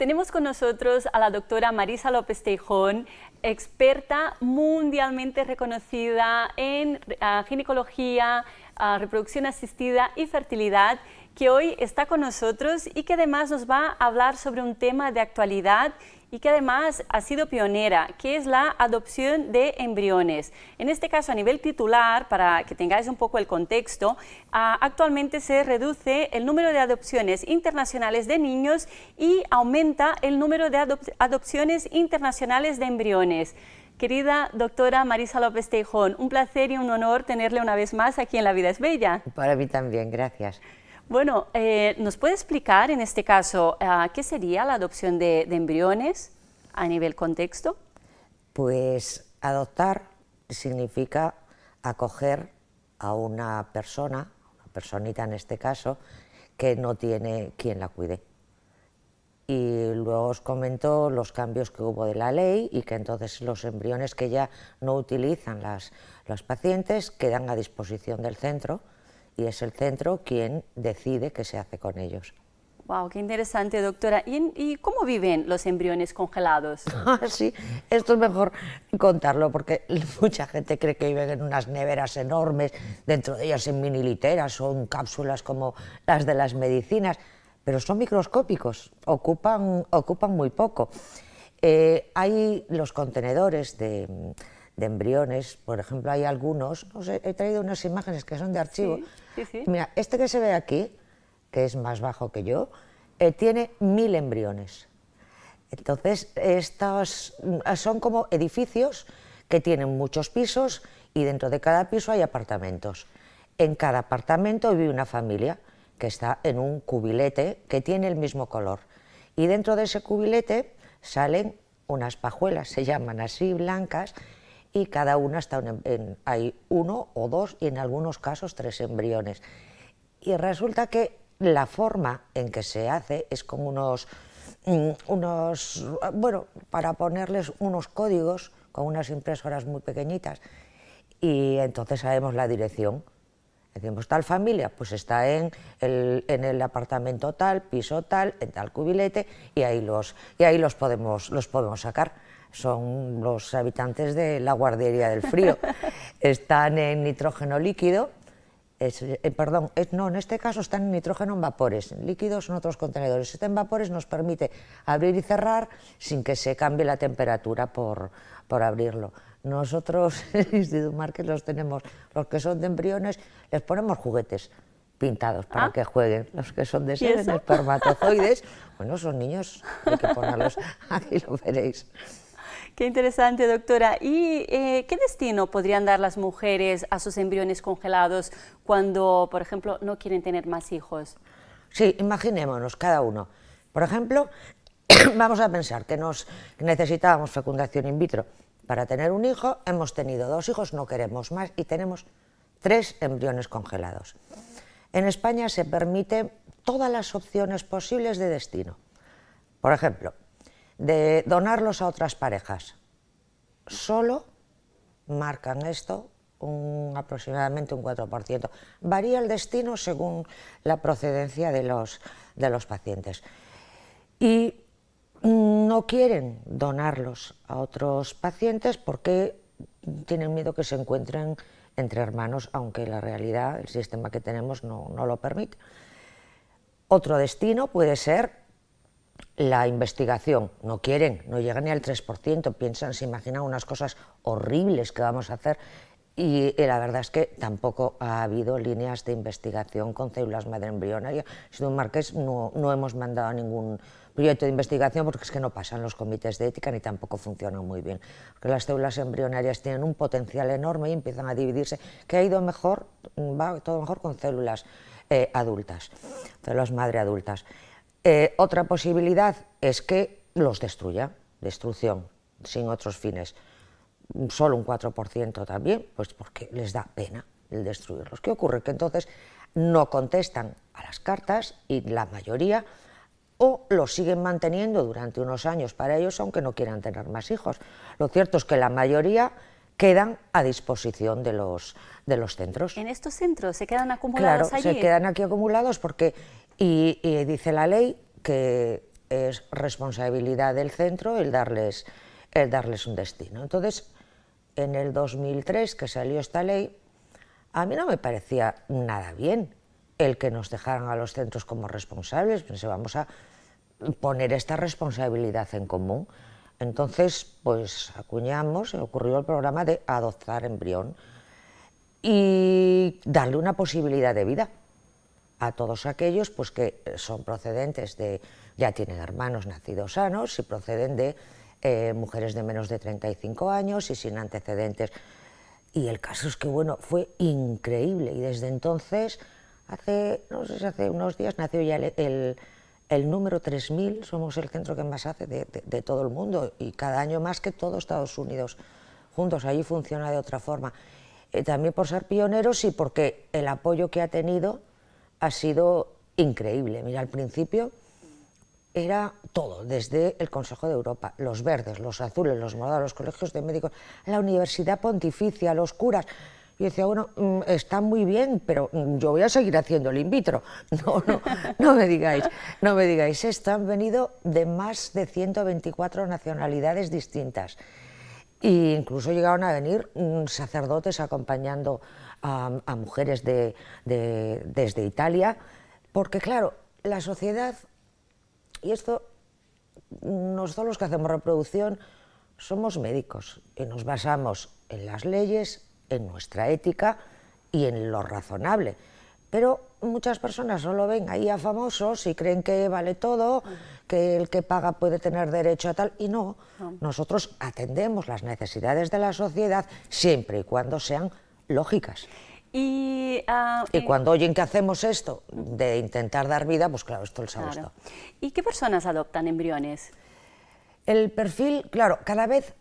Tenemos con nosotros a la doctora Marisa López Teijón, experta mundialmente reconocida en eh, ginecología, eh, reproducción asistida y fertilidad, que hoy está con nosotros y que además nos va a hablar sobre un tema de actualidad y que además ha sido pionera, que es la adopción de embriones. En este caso, a nivel titular, para que tengáis un poco el contexto, ah, actualmente se reduce el número de adopciones internacionales de niños y aumenta el número de adopciones internacionales de embriones. Querida doctora Marisa López Teijón, un placer y un honor tenerle una vez más aquí en La Vida es Bella. Para mí también, gracias. Bueno, eh, ¿nos puede explicar en este caso ah, qué sería la adopción de, embriones a nivel contexto? Pues adoptar significa acoger a una persona, una personita en este caso, que no tiene quien la cuide. Y luego os comentó los cambios que hubo de la ley y que entonces los embriones que ya no utilizan las, los pacientes quedan a disposición del centro y es el centro quien decide qué se hace con ellos. Wow, qué interesante, doctora. ¿Y, cómo viven los embriones congelados? Ah, sí, esto es mejor contarlo porque mucha gente cree que viven en unas neveras enormes, dentro de ellas en miniliteras o en cápsulas como las de las medicinas, pero son microscópicos, ocupan, ocupan muy poco. Eh, hay los contenedores de de embriones, por ejemplo, hay algunos, os he, traído unas imágenes que son de archivo. Mira, este que se ve aquí, que es más bajo que yo, eh, tiene mil embriones. Entonces, estos mm, son como edificios que tienen muchos pisos y dentro de cada piso hay apartamentos. En cada apartamento vive una familia que está en un cubilete que tiene el mismo color. Y dentro de ese cubilete salen unas pajuelas, se llaman así, blancas, y cada una está hay uno o dos y en algunos casos tres embriones. Y resulta que la forma en que se hace es con unos, mm, unos bueno, para ponerles unos códigos con unas impresoras muy pequeñitas y entonces sabemos la dirección. Decimos, tal familia, pues está en el, en el apartamento tal, piso tal, en tal cubilete, y ahí los, y ahí los, podemos, los podemos sacar son los habitantes de la guardería del frío. Están en nitrógeno líquido, es, eh, perdón, no, en este caso están en nitrógeno en vapores, líquidos son otros contenedores. Están en vapores nos permite abrir y cerrar sin que se cambie la temperatura por, abrirlo. Nosotros en el Instituto Márquez los tenemos, los que son de embriones, les ponemos juguetes pintados para ah. que jueguen. Los que son de seres espermatozoides, bueno, son niños, hay que ponerlos, aquí lo veréis. Qué interesante, doctora. ¿Y eh, qué destino podrían dar las mujeres a sus embriones congelados cuando, por ejemplo, no quieren tener más hijos? Sí, imaginémonos cada uno. Por ejemplo, vamos a pensar que nos necesitábamos fecundación in vitro para tener un hijo, hemos tenido dos hijos, no queremos más y tenemos tres embriones congelados. En España se permiten todas las opciones posibles de destino. Por ejemplo, de donarlos a otras parejas. Solo marcan esto un, aproximadamente un 4%. Varía el destino según la procedencia de los, de los pacientes. Y no quieren donarlos a otros pacientes porque tienen miedo que se encuentren entre hermanos, aunque la realidad, el sistema que tenemos no, no lo permite. Otro destino puede ser la investigación. No quieren, no llegan ni al 3%, piensan, se imaginan unas cosas horribles que vamos a hacer. Y la verdad es que tampoco ha habido líneas de investigación con células madre embrionarias. un Marqués, no, no hemos mandado ningún proyecto de investigación porque es que no pasan los comités de ética ni tampoco funcionan muy bien. Porque las células embrionarias tienen un potencial enorme y empiezan a dividirse, que ha ido mejor, va todo mejor con células eh, adultas, células madre adultas. Eh, otra posibilidad es que los destruya, destrucción, sin otros fines. Solo un 4% también, pues porque les da pena el destruirlos. ¿Qué ocurre? Que entonces no contestan a las cartas y la mayoría o los siguen manteniendo durante unos años para ellos, aunque no quieran tener más hijos. Lo cierto es que la mayoría quedan a disposición de los, de los centros. ¿En estos centros se quedan acumulados claro, se quedan aquí acumulados porque y, dice la ley que es responsabilidad del centro el darles, el darles un destino. Entonces, en el 2003 que salió esta ley, a mí no me parecía nada bien el que nos dejaran a los centros como responsables. Pensé, vamos a poner esta responsabilidad en común. Entonces, pues acuñamos, ocurrió el programa de adoptar embrión y darle una posibilidad de vida a todos aquellos pues, que eh, son procedentes de, ya tienen hermanos nacidos sanos, y proceden de eh, mujeres de menos de 35 años y sin antecedentes. Y el caso es que, bueno, fue increíble y desde entonces, hace, no sé hace unos días, nació ya el, el, número 3000, somos el centro que más hace de, todo el mundo y cada año más que todo Estados Unidos juntos, allí funciona de otra forma. Eh, también por ser pioneros y porque el apoyo que ha tenido ha sido increíble. Mira, al principio era todo, desde el Consejo de Europa, los verdes, los azules, los morados, los colegios de médicos, la Universidad Pontificia, los curas. Yo decía, bueno, mm, está muy bien, pero mm, yo voy a seguir haciendo el in vitro. No, no, no me digáis, no me digáis esto. Han venido de más de 124 nacionalidades distintas. E incluso llegaron a venir mm, sacerdotes acompañando a, mujeres desde Italia, porque claro, la sociedad, y esto mm, nosotros los que hacemos reproducción somos médicos y nos basamos en las leyes, en nuestra ética y en lo razonable. Pero muchas personas solo ven ahí a famosos y creen que vale todo que el que paga puede tener derecho a tal, y no, nosotros atendemos las necesidades de la sociedad siempre y cuando sean lógicas. Ah, y, y, cuando oyen que hacemos esto, de intentar dar vida, pues claro, esto les ha gustado. ¿Y qué personas adoptan embriones? El perfil, claro, cada vez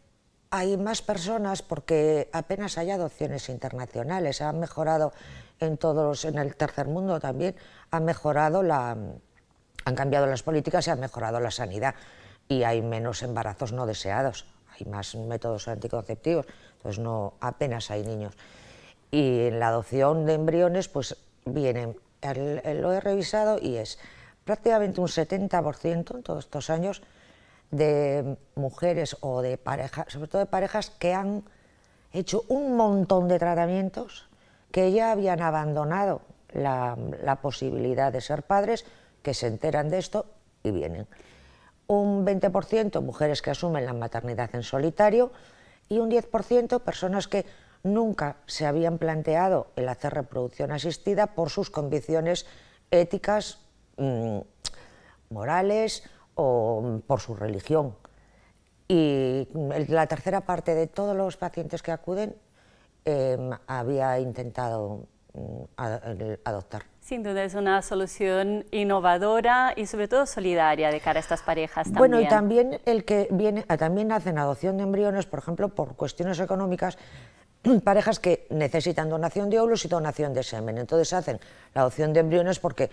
hay más personas porque apenas hay adopciones internacionales, ha mejorado en todos en el tercer mundo también, ha mejorado la, han cambiado las políticas y han mejorado la sanidad y hay menos embarazos no deseados, hay más métodos anticonceptivos, entonces no apenas hay niños. Y en la adopción de embriones, pues vienen, lo he revisado y es prácticamente un 70% en todos estos años de mujeres o de parejas, sobre todo de parejas que han hecho un montón de tratamientos que ya habían abandonado la, la posibilidad de ser padres que se enteran de esto y vienen. Un 20% mujeres que asumen la maternidad en solitario y un 10% personas que nunca se habían planteado el hacer reproducción asistida por sus convicciones éticas, mm, morales o mm, por su religión. Y mm, la tercera parte de todos los pacientes que acuden em, había intentado adoptar. Sin duda es una solución innovadora y sobre todo solidaria de cara a estas parejas Bueno, y también el que viene, ah, también hacen adopción de embriones, por ejemplo, por cuestiones económicas, parejas que necesitan donación de óvulos y donación de semen. Entonces hacen la adopción de embriones porque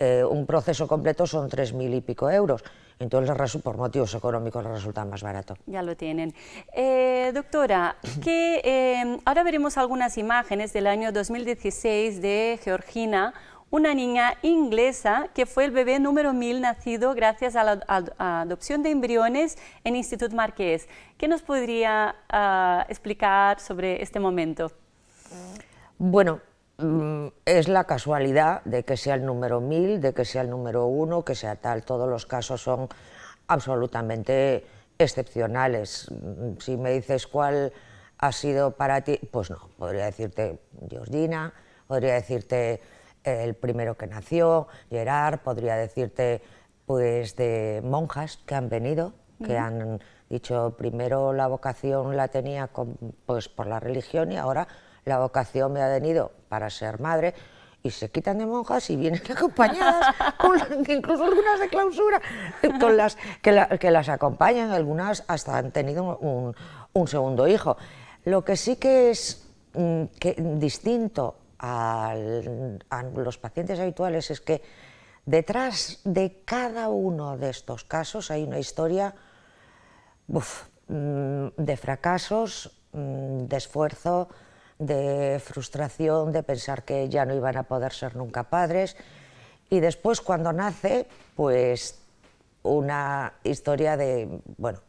eh, un proceso completo son tres mil y pico euros. Entonces, por motivos económicos, resulta más barato. Ya lo tienen. Eh, doctora, que, em, ahora veremos algunas imágenes del año 2016 de Georgina, una niña inglesa que fue el bebé número 1000 nacido gracias a la adopción de embriones en Instituto Marqués. ¿Qué nos podría ah, explicar sobre este momento? Bueno, Mm, es la casualidad de que sea el número mil, de que sea el número uno, que sea tal. Todos los casos son absolutamente excepcionales. Mm, si me dices cuál ha sido para ti, pues no, podría decirte Georgina, podría decirte eh, el primero que nació, Gerard, podría decirte pues de monjas que han venido, que han dicho primero la vocación la tenía pues por la religión y ahora la vocación me ha venido para ser madre, y se quitan de monjas y vienen acompañadas, con incluso algunas de clausura, con las, que, las acompañan, algunas hasta han tenido un, segundo hijo. Lo que sí que es mm, distinto a los pacientes habituales es que detrás de cada uno de estos casos hay una historia mm, de fracasos, mm, de esfuerzo, de frustración, de pensar que ya no iban a poder ser nunca padres. Y después cuando nace, pues una historia de, bueno...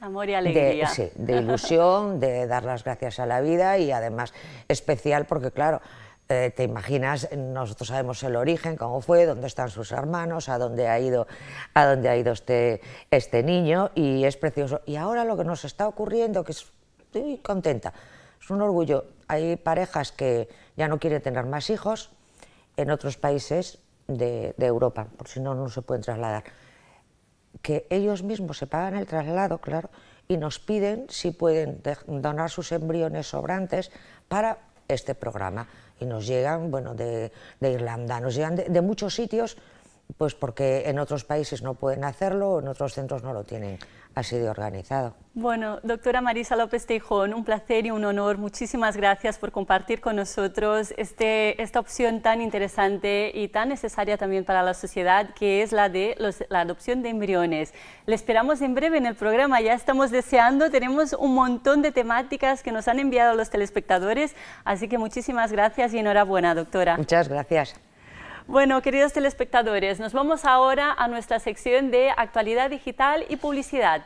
Amor y alegría. De, sí, de ilusión, de dar las gracias a la vida y además especial porque, claro, eh, te imaginas, nosotros sabemos el origen, cómo fue, dónde están sus hermanos, a dónde ha ido, a dónde ha ido este, este niño y es precioso. Y ahora lo que nos está ocurriendo, que estoy contenta, es un orgullo hay parejas que ya no quieren tener más hijos en otros países de, Europa, por si no, no se pueden trasladar. Que ellos mismos se pagan el traslado, claro, y nos piden si pueden donar sus embriones sobrantes para este programa. Y nos llegan, bueno, de, Irlanda, nos llegan de muchos sitios pues porque en otros países no pueden hacerlo o en otros centros no lo tienen así de organizado. Bueno, doctora Marisa López Teijón, un placer y un honor. Muchísimas gracias por compartir con nosotros este, esta opción tan interesante y tan necesaria también para la sociedad, que es la de la adopción de embriones. Le esperamos en breve en el programa, ya estamos deseando, tenemos un montón de temáticas que nos han enviado los telespectadores, así que muchísimas gracias y enhorabuena, doctora. Muchas gracias. Bueno, queridos telespectadores, nos vamos ahora a nuestra sección de actualidad digital y publicidad.